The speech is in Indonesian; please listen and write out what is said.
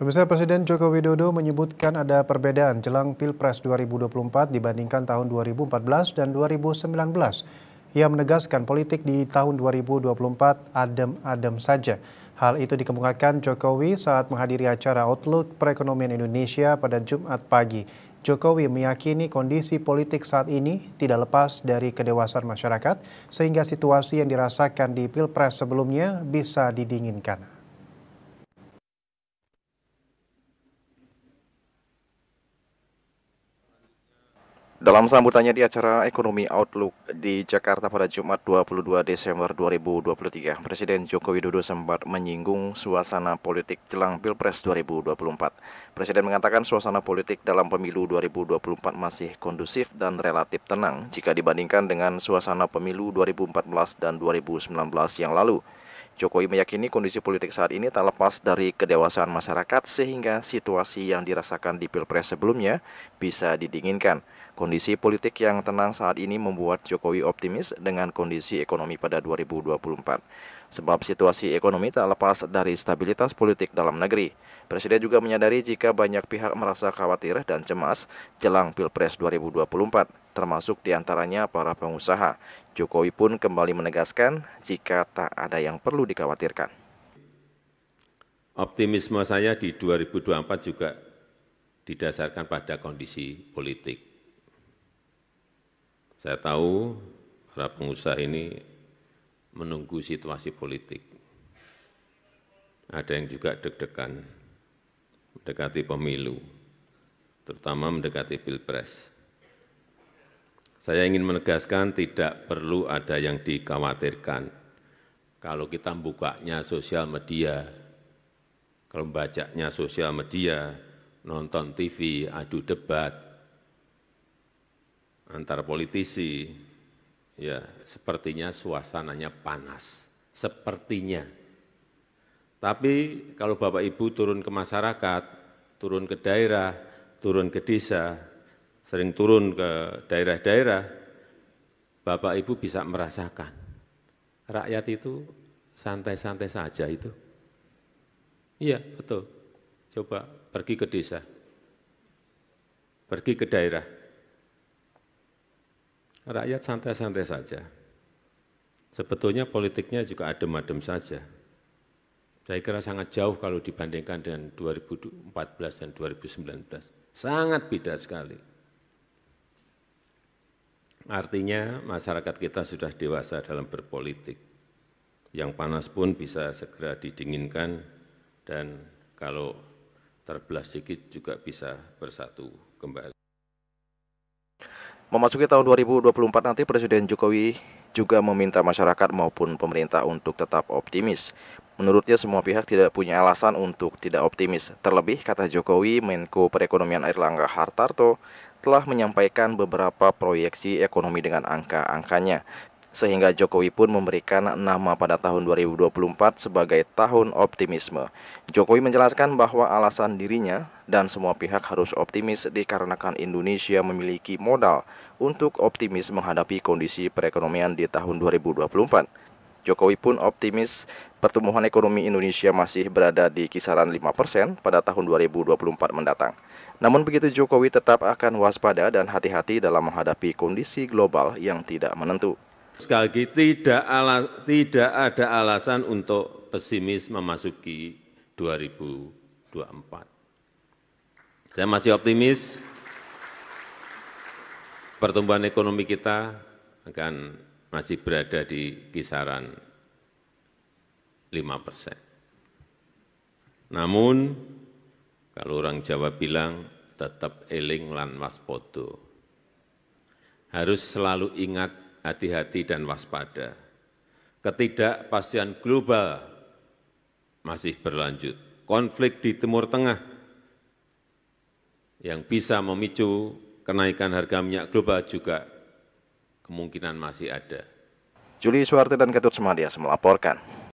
Pemirsa Presiden Joko Widodo menyebutkan ada perbedaan jelang Pilpres 2024 dibandingkan tahun 2014 dan 2019. Ia menegaskan politik di tahun 2024 adem-adem saja. Hal itu dikemukakan Jokowi saat menghadiri acara Outlook Perekonomian Indonesia pada Jumat pagi. Jokowi meyakini kondisi politik saat ini tidak lepas dari kedewasaan masyarakat, sehingga situasi yang dirasakan di Pilpres sebelumnya bisa didinginkan. Dalam sambutannya di acara Ekonomi Outlook di Jakarta pada Jumat 22 Desember 2023, Presiden Joko Widodo sempat menyinggung suasana politik jelang Pilpres 2024. Presiden mengatakan suasana politik dalam pemilu 2024 masih kondusif dan relatif tenang jika dibandingkan dengan suasana pemilu 2014 dan 2019 yang lalu. Jokowi meyakini kondisi politik saat ini tak lepas dari kedewasaan masyarakat sehingga situasi yang dirasakan di Pilpres sebelumnya bisa didinginkan. Kondisi politik yang tenang saat ini membuat Jokowi optimis dengan kondisi ekonomi pada 2024. Sebab situasi ekonomi tak lepas dari stabilitas politik dalam negeri. Presiden juga menyadari jika banyak pihak merasa khawatir dan cemas jelang Pilpres 2024 termasuk diantaranya para pengusaha. Jokowi pun kembali menegaskan jika tak ada yang perlu dikhawatirkan. Optimisme saya di 2024 juga didasarkan pada kondisi politik. Saya tahu para pengusaha ini menunggu situasi politik. Ada yang juga deg-degan mendekati pemilu, terutama mendekati pilpres. Saya ingin menegaskan tidak perlu ada yang dikhawatirkan. Kalau kita membukanya sosial media, kalau membacanya sosial media, nonton TV, adu debat antar politisi, ya sepertinya suasananya panas. Sepertinya. Tapi kalau Bapak Ibu turun ke masyarakat, turun ke daerah, turun ke desa, sering turun ke daerah-daerah, Bapak Ibu bisa merasakan rakyat itu santai-santai saja itu. Iya, betul. Coba pergi ke desa, pergi ke daerah. Rakyat santai-santai saja. Sebetulnya politiknya juga adem-adem saja. Saya kira sangat jauh kalau dibandingkan dengan 2014 dan 2019. Sangat beda sekali. Artinya masyarakat kita sudah dewasa dalam berpolitik. Yang panas pun bisa segera didinginkan dan kalau terbelah sedikit juga bisa bersatu kembali. Memasuki tahun 2024 nanti Presiden Jokowi juga meminta masyarakat maupun pemerintah untuk tetap optimis. Menurutnya semua pihak tidak punya alasan untuk tidak optimis. Terlebih kata Jokowi, Menko Perekonomian Airlangga Hartarto telah menyampaikan beberapa proyeksi ekonomi dengan angka-angkanya sehingga Jokowi pun memberikan nama pada tahun 2024 sebagai tahun optimisme. Jokowi menjelaskan bahwa alasan dirinya dan semua pihak harus optimis dikarenakan Indonesia memiliki modal untuk optimis menghadapi kondisi perekonomian di tahun 2024. Jokowi pun optimis pertumbuhan ekonomi Indonesia masih berada di kisaran 5% pada tahun 2024 mendatang. Namun begitu Jokowi tetap akan waspada dan hati-hati dalam menghadapi kondisi global yang tidak menentu sekali lagi tidak ada alasan untuk pesimis memasuki 2024. Saya masih optimis pertumbuhan ekonomi kita akan masih berada di kisaran 5 persen. Namun, kalau orang Jawa bilang, tetap eling lan waspodo. Harus selalu ingat hati hati dan waspada. Ketidakpastian global masih berlanjut. Konflik di Timur Tengah yang bisa memicu kenaikan harga minyak global juga kemungkinan masih ada. Juli Suarte dan Ketut Semadias melaporkan.